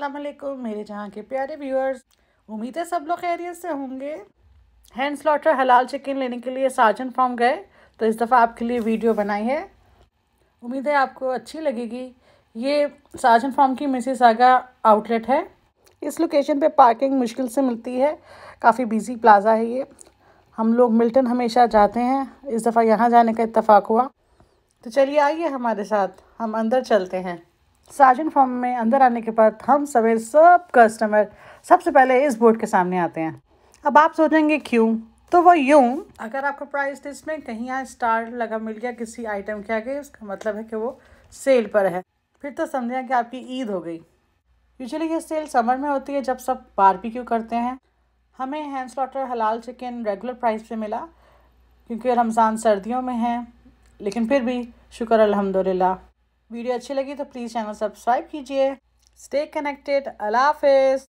असलम मेरे जहाँ के प्यारे व्यूअर्स उम्मीद है सब लोग खैरियत से होंगे हैंड स्लॉटर हलाल चिकन लेने के लिए साजन फार्म गए तो इस दफ़ा आपके लिए वीडियो बनाई है उम्मीद है आपको अच्छी लगेगी ये साजन फार्म की मिसिस आगा आउटलेट है इस लोकेशन पे पार्किंग मुश्किल से मिलती है काफ़ी बिजी प्लाजा है ये हम लोग मिल्टन हमेशा जाते हैं इस दफ़ा यहाँ जाने का इतफाक़ हुआ तो चलिए आइए हमारे साथ हम अंदर चलते हैं साजन फॉर्म में अंदर आने के बाद हम समेत सब कस्टमर सबसे पहले इस बोर्ड के सामने आते हैं अब आप सोचेंगे क्यों तो वो यूं अगर आपको प्राइस लिस्ट में कहीं यहाँ स्टार लगा मिल गया किसी आइटम के आगे उसका मतलब है कि वो सेल पर है फिर तो समझे कि आपकी ईद हो गई यूजली ये सेल समर में होती है जब सब बारबेक्यू करते हैं हमें हैंड स्लॉटर हलाल चिकन रेगुलर प्राइस पे मिला क्योंकि रमज़ान सर्दियों में है लेकिन फिर भी शुक्र अलहमदिल्ला वीडियो अच्छी लगी तो प्लीज़ चैनल सब्सक्राइब कीजिए स्टे कनेक्टेड अल्लाह हाफिज़